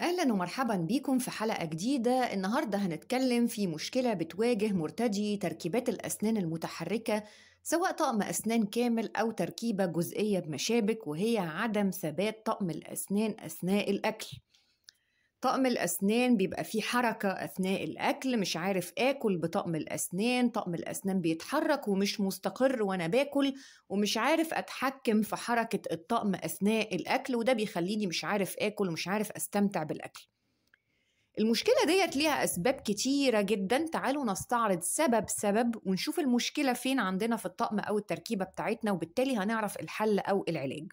اهلا ومرحبا بيكم في حلقه جديده النهارده هنتكلم في مشكله بتواجه مرتدي تركيبات الاسنان المتحركه سواء طقم اسنان كامل او تركيبه جزئيه بمشابك وهي عدم ثبات طقم الاسنان اثناء الاكل طقم الأسنان بيبقى فيه حركة أثناء الأكل مش عارف آكل بطقم الأسنان طقم الأسنان بيتحرك ومش مستقر وأنا باكل ومش عارف أتحكم في حركة الطقم أثناء الأكل وده بيخليني مش عارف آكل ومش عارف أستمتع بالأكل المشكلة ديت ليها أسباب كتيرة جدا تعالوا نستعرض سبب سبب ونشوف المشكلة فين عندنا في الطقم أو التركيبة بتاعتنا وبالتالي هنعرف الحل أو العلاج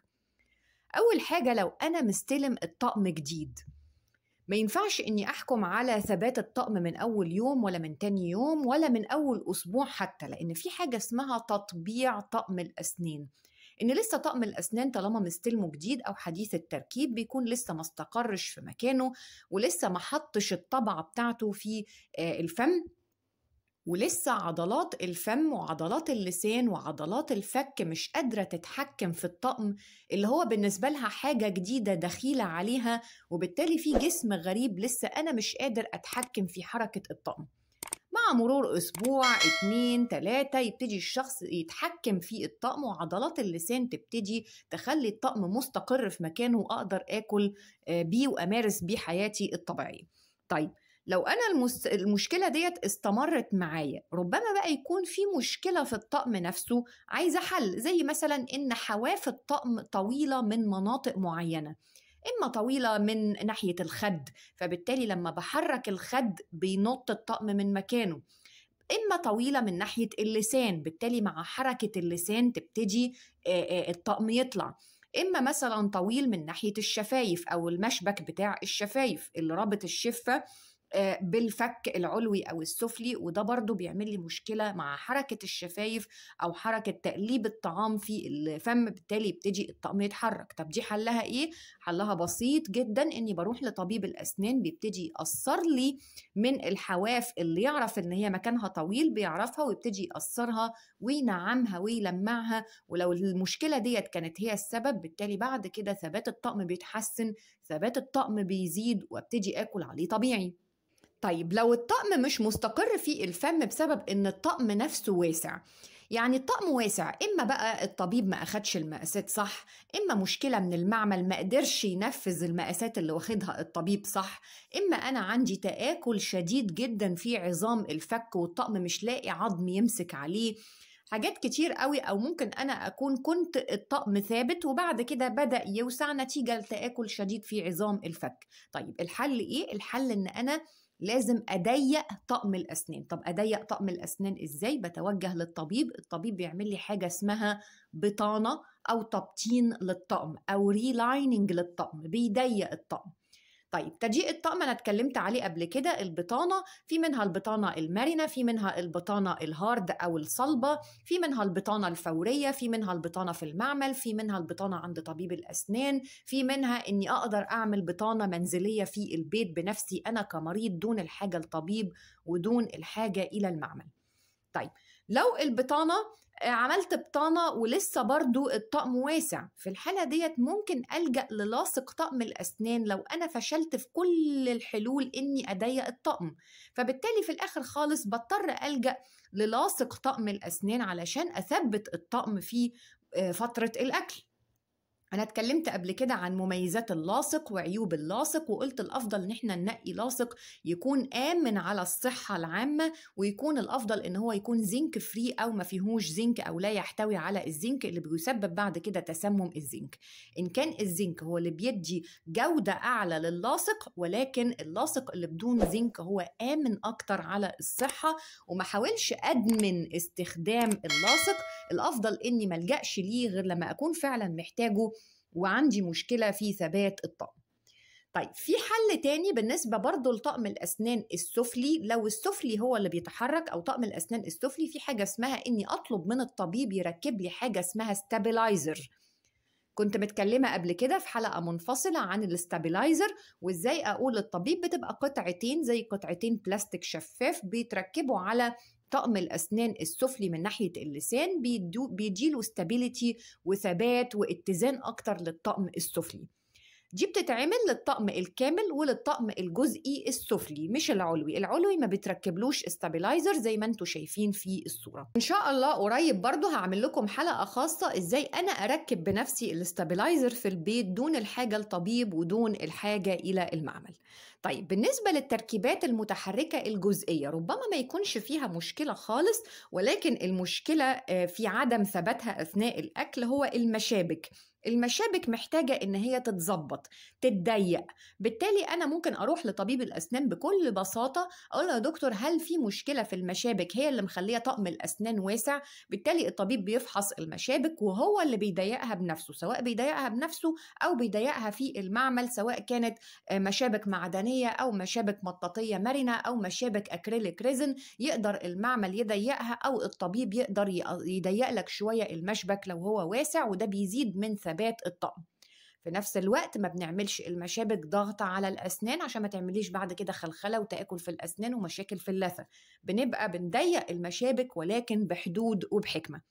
أول حاجة لو أنا مستلم الطقم جديد ما ينفعش اني احكم على ثبات الطقم من اول يوم ولا من تاني يوم ولا من اول اسبوع حتى لان في حاجه اسمها تطبيع طقم الاسنان ان لسه طقم الاسنان طالما مستلمه جديد او حديث التركيب بيكون لسه ما استقرش في مكانه ولسه ما حطش الطبعه بتاعته في آه، الفم ولسه عضلات الفم وعضلات اللسان وعضلات الفك مش قادرة تتحكم في الطقم اللي هو بالنسبة لها حاجة جديدة دخيلة عليها وبالتالي في جسم غريب لسه أنا مش قادر أتحكم في حركة الطقم مع مرور أسبوع اتنين تلاتة يبتدي الشخص يتحكم في الطقم وعضلات اللسان تبتدي تخلي الطقم مستقر في مكانه وأقدر آكل آه، بيه وأمارس بيه حياتي الطبيعية طيب لو انا المس... المشكله ديت استمرت معايا ربما بقى يكون في مشكله في الطقم نفسه عايزه حل زي مثلا ان حواف الطقم طويله من مناطق معينه اما طويله من ناحيه الخد فبالتالي لما بحرك الخد بينط الطقم من مكانه اما طويله من ناحيه اللسان بالتالي مع حركه اللسان تبتدي الطقم يطلع اما مثلا طويل من ناحيه الشفايف او المشبك بتاع الشفايف اللي رابط الشفه آه، بالفك العلوي او السفلي وده برضو بيعمل لي مشكله مع حركه الشفايف او حركه تقليب الطعام في الفم بالتالي يبتدي الطعم يتحرك طب دي حلها ايه حلها بسيط جدا اني بروح لطبيب الاسنان بيبتدي يقصر لي من الحواف اللي يعرف ان هي مكانها طويل بيعرفها ويبتدي يقصرها وينعمها ويلمعها ولو المشكله ديت كانت هي السبب بالتالي بعد كده ثبات الطقم بيتحسن ثبات الطقم بيزيد وابتدي اكل عليه طبيعي طيب لو الطقم مش مستقر في الفم بسبب ان الطقم نفسه واسع يعني الطقم واسع اما بقى الطبيب ما اخدش المقاسات صح اما مشكله من المعمل ما قدرش ينفذ المقاسات اللي واخدها الطبيب صح اما انا عندي تاكل شديد جدا في عظام الفك والطقم مش لاقي عظم يمسك عليه حاجات كتير قوي او ممكن انا اكون كنت الطقم ثابت وبعد كده بدا يوسع نتيجه لتاكل شديد في عظام الفك طيب الحل ايه الحل ان انا لازم اضيق طقم الاسنان طب اضيق طقم الاسنان ازاي بتوجه للطبيب الطبيب بيعمل لي حاجه اسمها بطانه او تبطين للطقم او ريلايننج للطقم بيضيق الطقم طيب تضييق الطقم انا اتكلمت عليه قبل كده البطانه في منها البطانه المرنه في منها البطانه الهارد او الصلبه في منها البطانه الفوريه في منها البطانه في المعمل في منها البطانه عند طبيب الاسنان في منها اني اقدر اعمل بطانه منزليه في البيت بنفسي انا كمريض دون الحاجه لطبيب ودون الحاجه الى المعمل طيب لو البطانه عملت بطانة ولسه برضو الطقم واسع في الحالة ديت ممكن ألجأ للاصق طقم الأسنان لو أنا فشلت في كل الحلول إني أضيق الطقم فبالتالي في الآخر خالص بضطر ألجأ للاصق طقم الأسنان علشان أثبت الطقم في آه، فترة الأكل أنا اتكلمت قبل كده عن مميزات اللاصق وعيوب اللاصق وقلت الأفضل إن إحنا ننقي لاصق يكون آمن على الصحة العامة ويكون الأفضل إن هو يكون زنك فري أو ما فيهوش زنك أو لا يحتوي على الزنك اللي بيسبب بعد كده تسمم الزنك. إن كان الزنك هو اللي بيدي جودة أعلى للاصق ولكن اللاصق اللي بدون زنك هو آمن أكتر على الصحة وما حاولش أدمن استخدام اللاصق الأفضل إني ملجأش ليه غير لما أكون فعلا محتاجه وعندي مشكله في ثبات الطقم طيب في حل تاني بالنسبه برضه لطقم الاسنان السفلي لو السفلي هو اللي بيتحرك او طقم الاسنان السفلي في حاجه اسمها اني اطلب من الطبيب يركب لي حاجه اسمها ستابلايزر كنت متكلمه قبل كده في حلقه منفصله عن الاستابلايزر وازاي اقول للطبيب بتبقى قطعتين زي قطعتين بلاستيك شفاف بيتركبوا على طقم الاسنان السفلي من ناحيه اللسان بيديله ستابيليتي وثبات واتزان اكتر للطقم السفلي دي بتتعمل للطقم الكامل وللطقم الجزئي السفلي مش العلوي العلوي ما بتركبلوش استابلايزر زي ما انتم شايفين في الصوره ان شاء الله قريب برضو هعمل لكم حلقه خاصه ازاي انا اركب بنفسي الاستابلايزر في البيت دون الحاجه لطبيب ودون الحاجه الى المعمل طيب بالنسبة للتركيبات المتحركة الجزئية ربما ما يكونش فيها مشكلة خالص ولكن المشكلة آه، في عدم ثباتها أثناء الأكل هو المشابك المشابك محتاجة إن هي تتظبط تتضيق بالتالي أنا ممكن أروح لطبيب الأسنان بكل بساطة أقول له يا دكتور هل في مشكلة في المشابك هي اللي مخلية طقم الأسنان واسع بالتالي الطبيب بيفحص المشابك وهو اللي بيضيقها بنفسه سواء بيضيقها بنفسه أو بيضيقها في المعمل سواء كانت آه، مشابك معدنية معدنيه او مشابك مطاطيه مرنه او مشابك اكريليك ريزن يقدر المعمل يضيقها او الطبيب يقدر يضيق لك شويه المشبك لو هو واسع وده بيزيد من ثبات الطقم في نفس الوقت ما بنعملش المشابك ضغط على الأسنان عشان ما تعمليش بعد كده خلخلة وتآكل في الأسنان ومشاكل في اللثة بنبقى بنضيق المشابك ولكن بحدود وبحكمة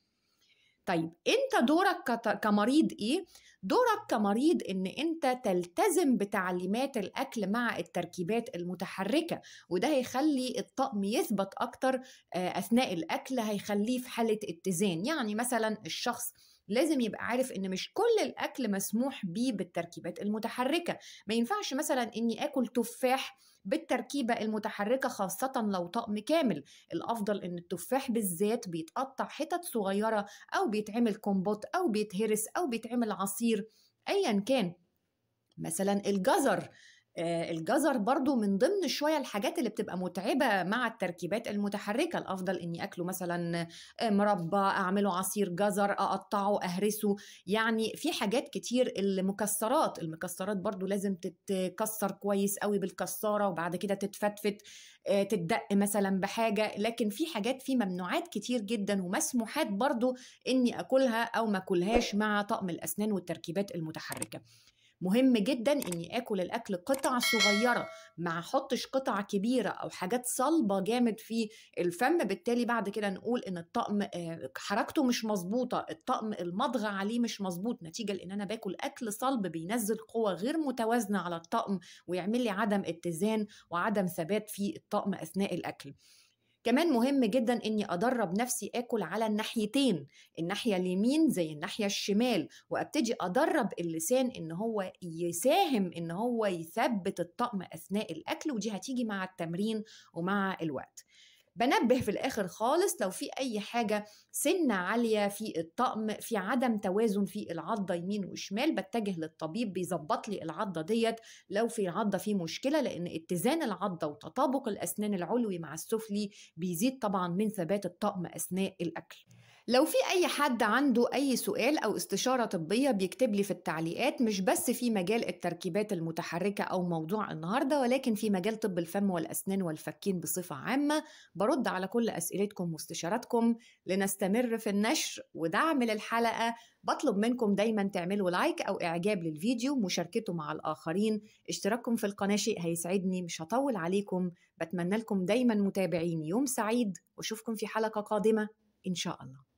طيب انت دورك كمريض ايه دورك كمريض ان انت تلتزم بتعليمات الاكل مع التركيبات المتحركه وده هيخلي الطقم يثبت اكتر آه، اثناء الاكل هيخليه في حاله اتزان يعني مثلا الشخص لازم يبقى عارف ان مش كل الاكل مسموح بيه بالتركيبات المتحركه ما ينفعش مثلا اني اكل تفاح بالتركيبة المتحركة خاصة لو طقم كامل الأفضل أن التفاح بالذات بيتقطع حتت صغيرة أو بيتعمل كومبوت أو بيتهرس أو بيتعمل عصير أيا كان مثلا الجزر آه، الجزر برضو من ضمن شوية الحاجات اللي بتبقى متعبة مع التركيبات المتحركة الأفضل إني أكله مثلا آه، مربى أعمله عصير جزر أقطعه أهرسه يعني في حاجات كتير المكسرات المكسرات برضو لازم تتكسر كويس قوي بالكسارة وبعد كده تتفتفت آه، تتدق مثلا بحاجة لكن في حاجات في ممنوعات كتير جدا ومسموحات برضو إني أكلها أو ما أكلهاش مع طقم الأسنان والتركيبات المتحركة مهم جدا اني اكل الاكل قطع صغيره ما احطش قطع كبيره او حاجات صلبه جامد في الفم بالتالي بعد كده نقول ان الطقم آه، حركته مش مظبوطه الطقم المضغ عليه مش مظبوط نتيجه لان انا باكل اكل صلب بينزل قوه غير متوازنه على الطقم ويعمل لي عدم اتزان وعدم ثبات في الطقم اثناء الاكل كمان مهم جدا اني ادرب نفسي اكل على الناحيتين الناحيه اليمين زي الناحيه الشمال وابتدي ادرب اللسان ان هو يساهم ان هو يثبت الطقم اثناء الاكل ودي هتيجي مع التمرين ومع الوقت بنبه في الاخر خالص لو في اي حاجه سنه عاليه في الطقم في عدم توازن في العضه يمين وشمال بتجه للطبيب بيظبط لي العضه ديت لو في العضه في مشكله لان اتزان العضه وتطابق الاسنان العلوي مع السفلي بيزيد طبعا من ثبات الطقم اثناء الاكل لو في أي حد عنده أي سؤال أو استشارة طبية بيكتب لي في التعليقات مش بس في مجال التركيبات المتحركة أو موضوع النهاردة ولكن في مجال طب الفم والأسنان والفكين بصفة عامة برد على كل أسئلتكم واستشاراتكم لنستمر في النشر ودعم للحلقة بطلب منكم دايما تعملوا لايك أو إعجاب للفيديو مشاركته مع الآخرين اشتراككم في القناة شيء هيسعدني مش هطول عليكم بتمنى لكم دايما متابعين يوم سعيد واشوفكم في حلقة قادمة إن شاء الله